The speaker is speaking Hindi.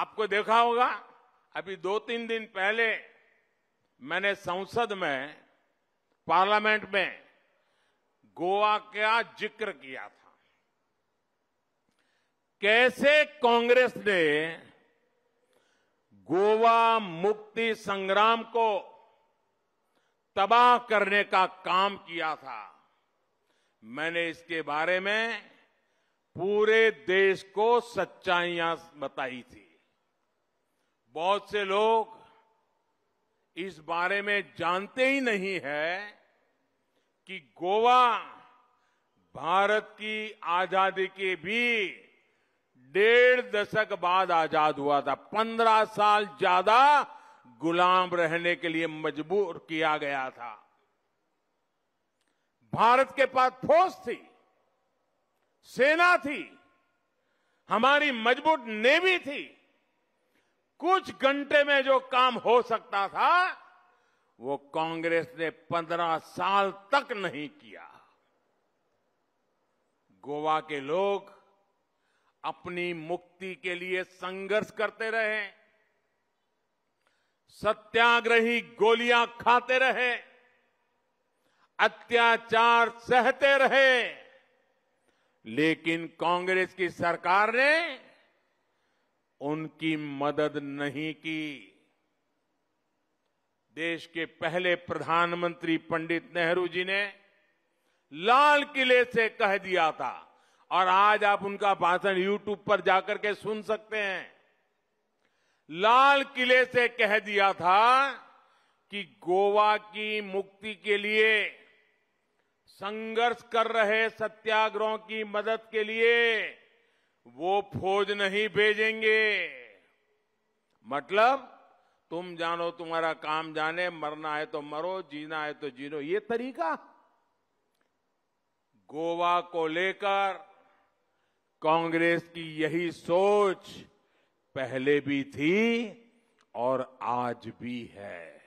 आपको देखा होगा अभी दो तीन दिन पहले मैंने संसद में पार्लियामेंट में गोवा का जिक्र किया था कैसे कांग्रेस ने गोवा मुक्ति संग्राम को तबाह करने का काम किया था मैंने इसके बारे में पूरे देश को सच्चाइयां बताई थी बहुत से लोग इस बारे में जानते ही नहीं है कि गोवा भारत की आजादी के भी डेढ़ दशक बाद आजाद हुआ था पंद्रह साल ज्यादा गुलाम रहने के लिए मजबूर किया गया था भारत के पास फोर्स थी सेना थी हमारी मजबूत नेवी थी कुछ घंटे में जो काम हो सकता था वो कांग्रेस ने पंद्रह साल तक नहीं किया गोवा के लोग अपनी मुक्ति के लिए संघर्ष करते रहे सत्याग्रही गोलियां खाते रहे अत्याचार सहते रहे लेकिन कांग्रेस की सरकार ने उनकी मदद नहीं की देश के पहले प्रधानमंत्री पंडित नेहरू जी ने लाल किले से कह दिया था और आज आप उनका भाषण यूट्यूब पर जाकर के सुन सकते हैं लाल किले से कह दिया था कि गोवा की मुक्ति के लिए संघर्ष कर रहे सत्याग्रहों की मदद के लिए वो फौज नहीं भेजेंगे मतलब तुम जानो तुम्हारा काम जाने मरना है तो मरो जीना है तो जीनो ये तरीका गोवा को लेकर कांग्रेस की यही सोच पहले भी थी और आज भी है